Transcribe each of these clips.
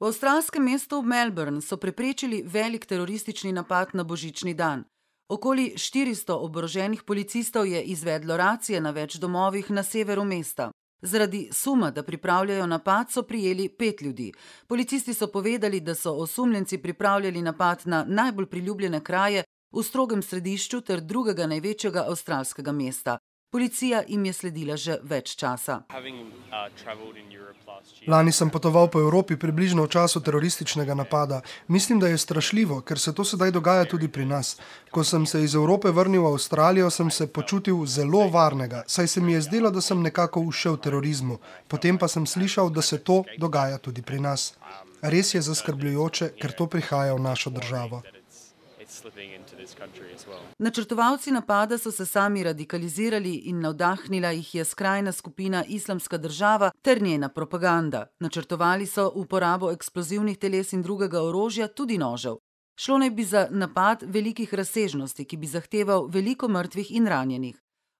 V avstralskem mestu Melbourne so preprečili velik teroristični napad na božični dan. Okoli 400 oboroženih policistov je izvedlo racije na več domovih na severu mesta. Zaradi suma, da pripravljajo napad, so prijeli pet ljudi. Policisti so povedali, da so osumljenci pripravljali napad na najbolj priljubljene kraje v strogem središču ter drugega največjega avstralskega mesta. Policija jim je sledila že več časa. Uh, Lani sem potoval po Evropi približno v času terorističnega napada. Mislim, da je strašljivo, ker se to sedaj dogaja tudi pri nas. Ko sem se iz Evrope vrnil v Avstralijo, sem se počutil zelo varnega, saj se mi je zdelo, da sem nekako ušel terorizmu. Potem pa sem slišal, da se to dogaja tudi pri nas. Res je zaskrbljujoče, ker to prihaja v našo državo. Načrtovalci napada so se sami radikalizirali in navdahnila jih je skrajna skupina Islamska država ter njena propaganda. Načrtovali so uporabo eksplozivnih teles in drugega orožja, tudi nožev. Šlo naj bi za napad velikih razsežnosti, ki bi zahteval veliko mrtvih in ranjenih.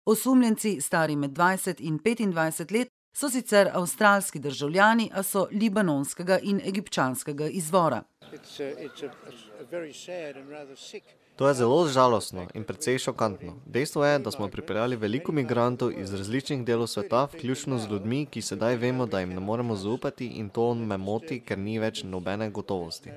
Osumljenci, stari med 20 in 25 let, so sicer avstralski državljani, a so libanonskega in egipčanskega izvora. Uh, to je zelo žalostno in precej šokantno. Dejstvo je, da smo pripeljali veliko migrantov iz različnih delov sveta, vključno z ljudmi, ki sedaj vemo, da jim ne moremo zaupati in to me moti, ker ni več nobene gotovosti.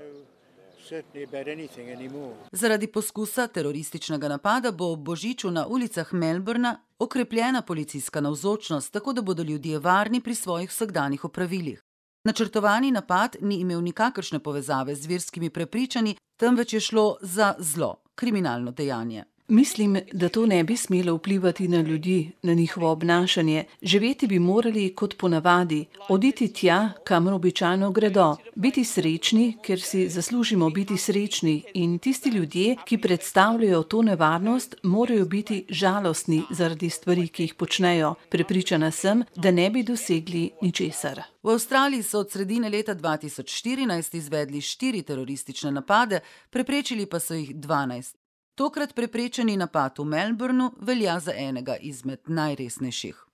Zaradi poskusa terorističnega napada bo ob božiču na ulicah Melbourna okrepljena policijska navzočnost, tako da bodo ljudje varni pri svojih vsakdanjih opravilih. Načrtovani napad ni imel nikakršne povezave z verskimi prepričanji, temveč je šlo za zlo, kriminalno dejanje. Mislim, da to ne bi smelo vplivati na ljudi, na njihovo obnašanje. Živeti bi morali kot ponavadi, oditi tja, kamor običajno gredo, biti srečni, ker si zaslužimo biti srečni in tisti ljudje, ki predstavljajo to nevarnost, morajo biti žalostni zaradi stvari, ki jih počnejo. Prepričana sem, da ne bi dosegli ničesar. V Avstraliji so od sredine leta 2014 izvedli štiri teroristične napade, preprečili pa so jih 12 tokrat preprečeni napad v Melbournu velja za enega izmed najresnejših.